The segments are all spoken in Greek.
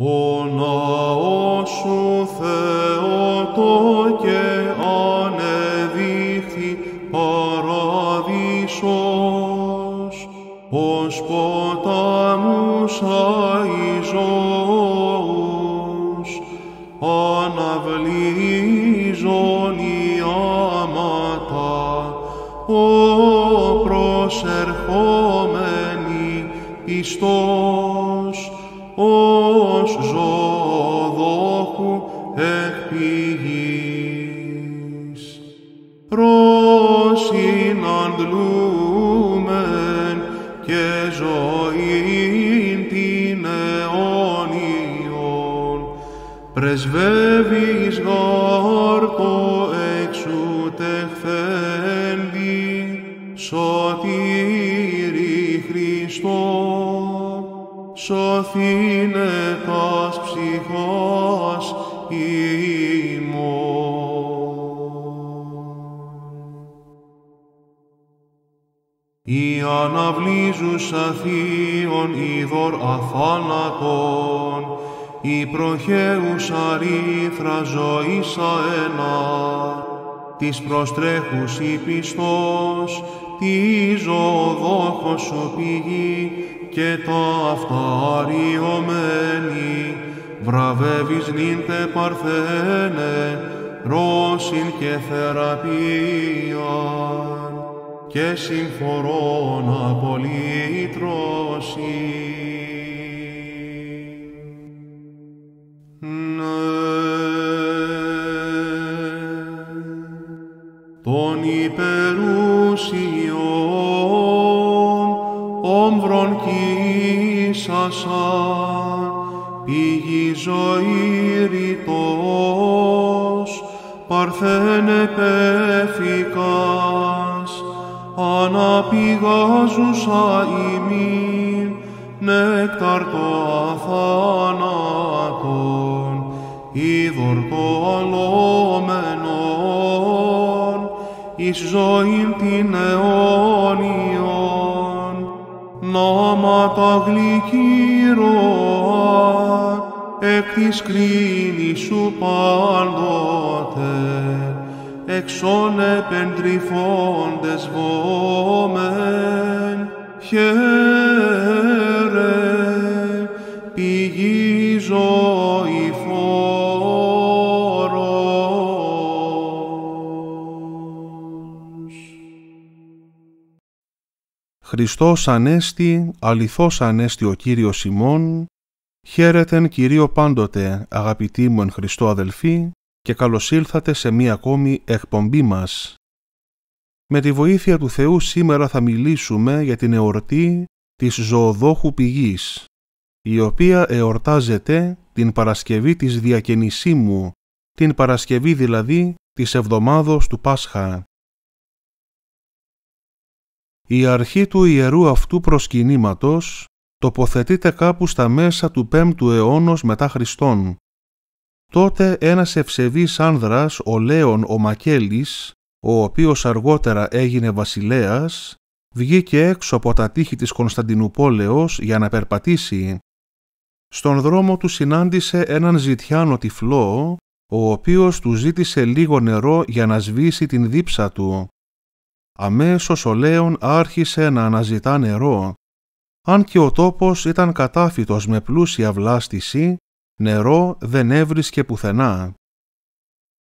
Ο ναός σου και ανεδείχθη παραδείσος, ως ποτάμους αϊζώους, αναβλίζων οι άματα, ο προσερχόμενοι πιστός ως ζωοδόχου εκ πηγής. αντλούμεν και ζωήν την αιώνιον, πρεσβεύεις γάρ το φέντη σωτήρ σωθήνε τας ψυχάς ημών. Η αναβλίζουσα θείων είδωρ αθάνατον, η προχέουσα ρήθρα ζωήσα ένα, της προστρέχους η πιστός, τη ζωοδόχος σου πηγή, και το αριωμένη βραβεύεις νύντε παρθένε, ρώσιν και θεραπεία και συμφορών Ναι, τον υπερούσιον όμβρον κοίσασαν, πηγή ζωή ρητός, παρθένε πέφικας, αναπηγάζουσα ημίν, νέκταρ το αθάνατον, είδωρ το αλλόμενον, εις ζωήν την αιώνη νόματα γλυκύρωαν, εκ της κρίνης σου πάντοτε, εξών επεντρυφώντες βόμεν, χαίρε. Χριστός Ανέστη, αληθώς Ανέστη ο Κύριος ημών, χαίρετεν Κυρίο πάντοτε αγαπητοί μου εν αδελφοί και καλώς ήλθατε σε μία ακόμη εκπομπή μας. Με τη βοήθεια του Θεού σήμερα θα μιλήσουμε για την εορτή της ζωοδόχου πηγής, η οποία εορτάζεται την Παρασκευή της Διακαινησίμου, την Παρασκευή δηλαδή της εβδομάδος του Πάσχα. Η αρχή του ιερού αυτού προσκυνήματος τοποθετείται κάπου στα μέσα του 5ου αιώνος μετά Χριστόν. Τότε ένας ευσεβής άνδρας, ο Λέων ο Μακέλης, ο οποίος αργότερα έγινε βασιλέας, βγήκε έξω από τα τείχη της Κωνσταντινούπολεως για να περπατήσει. Στον δρόμο του συνάντησε έναν ζητιάνο τυφλό, ο οποίος του ζήτησε λίγο νερό για να σβήσει την δίψα του αμέσως ο Λέων άρχισε να αναζητά νερό, αν και ο τόπος ήταν κατάφυτος με πλούσια βλάστηση, νερό δεν έβρισκε πουθενά.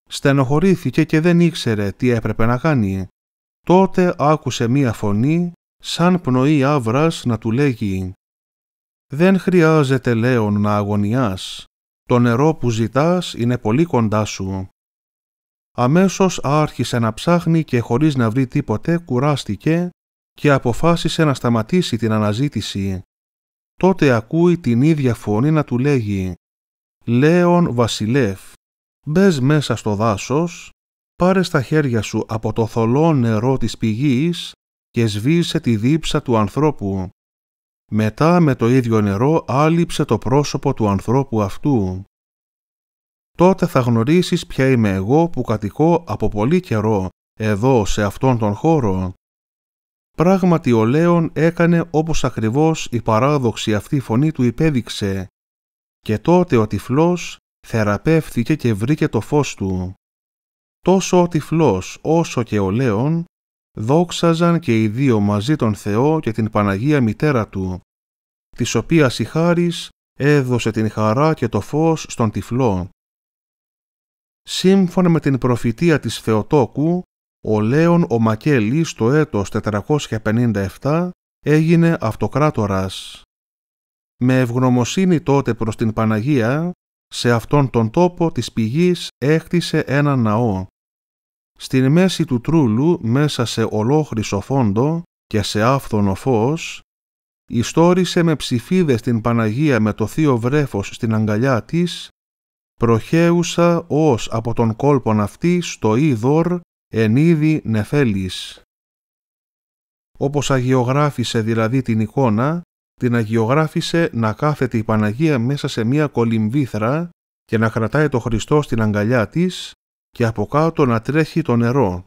Στενοχωρήθηκε και δεν ήξερε τι έπρεπε να κάνει. Τότε άκουσε μία φωνή, σαν πνοή άβρας να του λέγει «Δεν χρειάζεται, Λέων, να αγωνιάς. Το νερό που ζητάς είναι πολύ κοντά σου» αμέσως άρχισε να ψάχνει και χωρίς να βρει τίποτε κουράστηκε και αποφάσισε να σταματήσει την αναζήτηση. Τότε ακούει την ίδια φωνή να του λέγει «Λέων Βασιλεύ, μπες μέσα στο δάσος, πάρε στα χέρια σου από το θολό νερό της πηγής και σβήσε τη δίψα του ανθρώπου. Μετά με το ίδιο νερό άλυψε το πρόσωπο του ανθρώπου αυτού τότε θα γνωρίσεις ποια είμαι εγώ που κατοικώ από πολύ καιρό εδώ σε αυτόν τον χώρο. Πράγματι ο Λέων έκανε όπως ακριβώς η παράδοξη αυτή φωνή του υπέδειξε και τότε ο τυφλός θεραπεύθηκε και βρήκε το φως του. Τόσο ο τυφλός όσο και ο Λέων δόξαζαν και οι δύο μαζί τον Θεό και την Παναγία Μητέρα του, της οποίας η χάρις έδωσε την χαρά και το φως στον τυφλό σύμφωνα με την προφητεία της Θεοτόκου, ο Λέων ο Μακέλη στο έτος 457 έγινε αυτοκράτορας. Με ευγνωμοσύνη τότε προς την Παναγία, σε αυτόν τον τόπο της πηγής έκτισε ένα ναό. Στην μέση του τρούλου, μέσα σε ολόχρυσο φόντο και σε άφθονο φως, ιστόρισε με ψηφίδες την Παναγία με το θείο βρέφος στην αγκαλιά της προχέουσα ως από τον κόλπον αυτή στο είδωρ εν είδη νεφέλης. Όπως αγιογράφησε δηλαδή την εικόνα, την αγιογράφησε να κάθεται η Παναγία μέσα σε μία κολυμβήθρα και να κρατάει το Χριστό στην αγκαλιά της και από κάτω να τρέχει το νερό.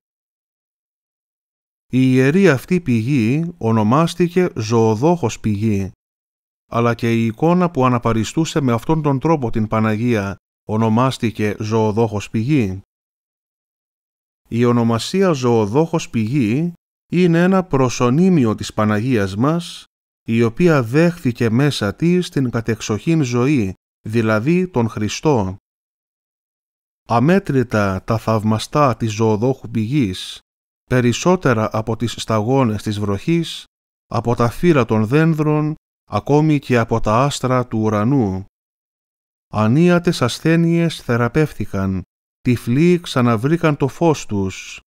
Η ιερή αυτή πηγή ονομάστηκε ζωοδόχος πηγή, αλλά και η εικόνα που αναπαριστούσε με αυτόν τον τρόπο την Παναγία ονομάστηκε ζωοδόχος πηγή. Η ονομασία ζωοδόχος πηγή είναι ένα προσωνύμιο της Παναγίας μας, η οποία δέχθηκε μέσα της την κατεξοχήν ζωή, δηλαδή τον Χριστό. Αμέτρητα τα θαυμαστά της ζωοδόχου πηγής, περισσότερα από τις σταγόνες της βροχής, από τα φύρα των δένδρων, ακόμη και από τα άστρα του ουρανού. Ανίατες ασθένειες θεραπεύθηκαν, τυφλοί ξαναβρήκαν το φως τους.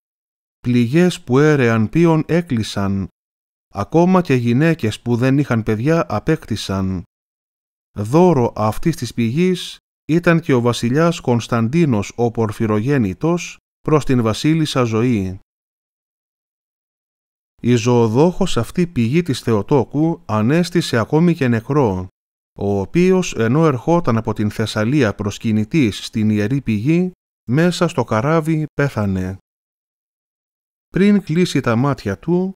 Πληγές που έρεαν πίον έκλεισαν, ακόμα και γυναίκες που δεν είχαν παιδιά απέκτησαν. Δώρο αυτής της πηγής ήταν και ο βασιλιάς Κωνσταντίνος ο Πορφυρογέννητος προς την βασίλισσα ζωή. Η ζωοδόχος αυτή πηγή της Θεοτόκου ανέστησε ακόμη και νεκρό ο οποίος ενώ ερχόταν από την Θεσσαλία προσκυνητής στην Ιερή Πηγή, μέσα στο καράβι πέθανε. Πριν κλείσει τα μάτια του,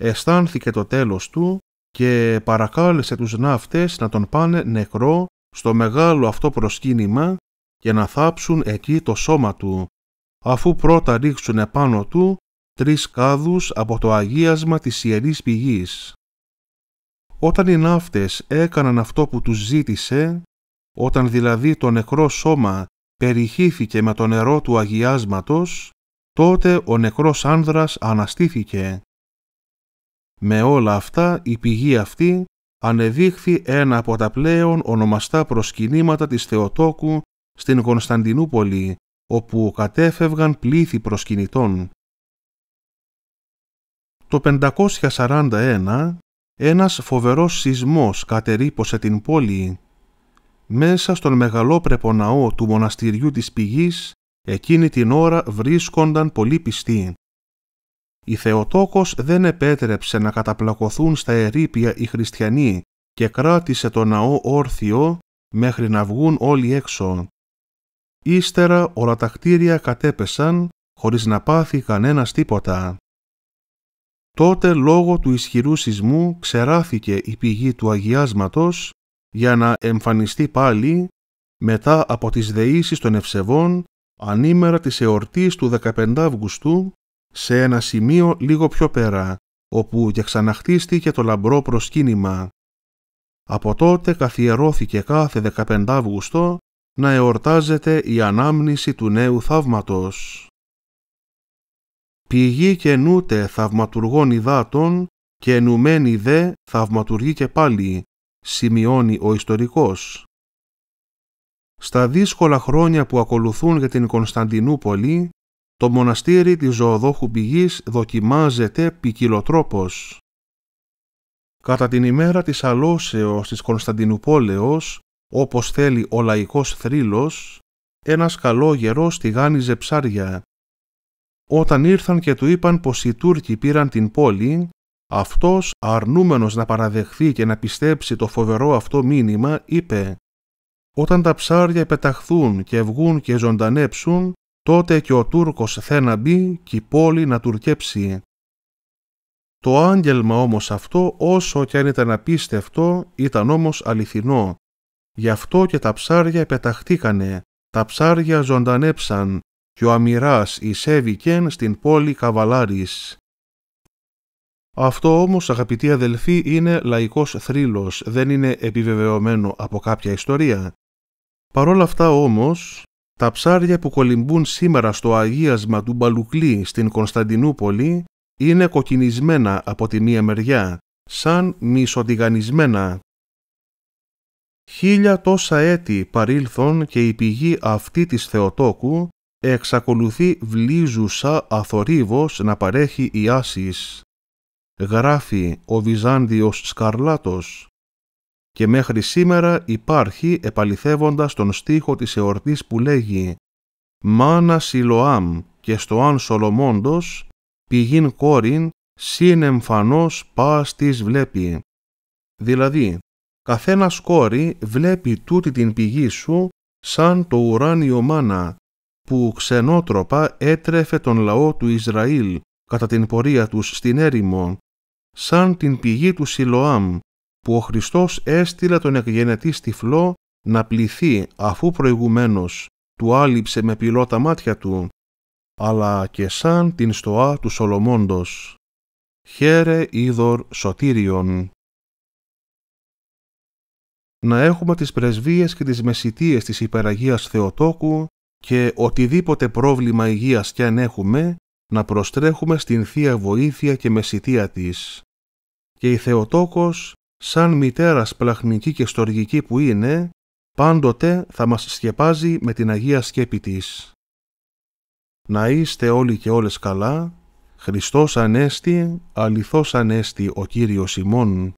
αισθάνθηκε το τέλος του και παρακάλεσε τους ναύτες να τον πάνε νεκρό στο μεγάλο αυτό προσκύνημα και να θάψουν εκεί το σώμα του, αφού πρώτα ρίξουν επάνω του τρεις κάδους από το αγίασμα της Ιερής Πηγής. Όταν οι ναύτες έκαναν αυτό που τους ζήτησε, όταν δηλαδή το νεκρό σώμα περιχύθηκε με το νερό του αγιάσματος, τότε ο νεκρός άνδρας αναστήθηκε. Με όλα αυτά η πηγή αυτή ανεδείχθη ένα από τα πλέον ονομαστά προσκυνήματα της Θεοτόκου στην Κωνσταντινούπολη, όπου κατέφευγαν πλήθη προσκυνητών. Το 541 ένας φοβερός σεισμός κατερρύπωσε την πόλη. Μέσα στον μεγαλόπρεπο ναό του μοναστηριού της πηγής, εκείνη την ώρα βρίσκονταν πολλοί πιστοί. Η Θεοτόκος δεν επέτρεψε να καταπλακωθούν στα ερήπια οι χριστιανοί και κράτησε το ναό όρθιο μέχρι να βγουν όλοι έξω. Ύστερα όλα τα κτίρια κατέπεσαν χωρίς να πάθει κανένας τίποτα τότε λόγω του ισχυρού σεισμού ξεράθηκε η πηγή του αγιάσματος για να εμφανιστεί πάλι μετά από τις δεήσεις των ευσεβών ανήμερα της εορτής του 15 Αυγουστού σε ένα σημείο λίγο πιο πέρα, όπου και ξαναχτίστηκε το λαμπρό προσκύνημα. Από τότε καθιερώθηκε κάθε 15 Αυγουστό να εορτάζεται η ανάμνηση του νέου θαύματος πηγή και νούτε θαυματουργών υδάτων και ενουμένη δε θαυματουργή και πάλι, σημειώνει ο ιστορικός. Στα δύσκολα χρόνια που ακολουθούν για την Κωνσταντινούπολη, το μοναστήρι της Ζωοδόχου Πηγής δοκιμάζεται ποικιλοτρόπος. Κατά την ημέρα της αλώσεως της Κωνσταντινούπολεως, όπως θέλει ο λαϊκός θρύλος, ένας καλόγερος τηγάνιζε ψάρια όταν ήρθαν και του είπαν πως οι Τούρκοι πήραν την πόλη, αυτός, αρνούμενος να παραδεχθεί και να πιστέψει το φοβερό αυτό μήνυμα, είπε «Όταν τα ψάρια πεταχθούν και βγουν και ζωντανέψουν, τότε και ο Τούρκος θέ να μπει και η πόλη να τουρκέψει». Το άγγελμα όμως αυτό, όσο κι αν ήταν απίστευτο, ήταν όμως αληθινό. Γι' αυτό και τα ψάρια πεταχτήκανε, τα ψάρια ζωντανέψαν, και ο αμοιράς εισέβηκεν στην πόλη Καβαλάρης. Αυτό όμως αγαπητοί αδελφοί είναι λαϊκός θρύλος, δεν είναι επιβεβαιωμένο από κάποια ιστορία. Παρόλα αυτά όμως, τα ψάρια που κολυμπούν σήμερα στο αγίασμα του Μπαλουκλή στην Κωνσταντινούπολη είναι κοκκινισμένα από τη μία μεριά, σαν μισοτιγανισμένα. Χίλια τόσα έτη παρήλθον και η πηγή αυτή της Θεοτόκου εξακολουθεί βλίζουσα αθορύβος να παρέχει η Άσης. Γράφει ο Βυζάντιος Σκαρλάτος και μέχρι σήμερα υπάρχει επαληθεύοντας τον στίχο της εορτής που λέγει «Μάνα Σιλοάμ και στο αν Σολομόντος πηγήν κόριν συνεμφανώς πας της βλέπει». Δηλαδή, καθένας κόρη βλέπει τούτη την πηγή σου σαν το ουράνιο μάνα που ξενότροπα έτρεφε τον λαό του Ισραήλ κατά την πορεία τους στην έρημο, σαν την πηγή του Σιλοάμ, που ο Χριστός έστειλε τον εκγενετή στυφλό να πληθεί αφού προηγουμένως του άλυψε με πυλό τα μάτια του, αλλά και σαν την στοά του Σολομόντος. Χαίρε είδωρ σωτήριον. Να έχουμε τις πρεσβείες και τις μεσητείες της Υπεραγίας Θεοτόκου και οτιδήποτε πρόβλημα υγείας κι αν έχουμε, να προστρέχουμε στην Θεία Βοήθεια και Μεσητεία της. Και η Θεοτόκος, σαν μητέρας σπλαχνική και στοργική που είναι, πάντοτε θα μας σκεπάζει με την Αγία Σκέπη της. Να είστε όλοι και όλες καλά, Χριστός Ανέστη, αληθώς Ανέστη ο Κύριος ημών.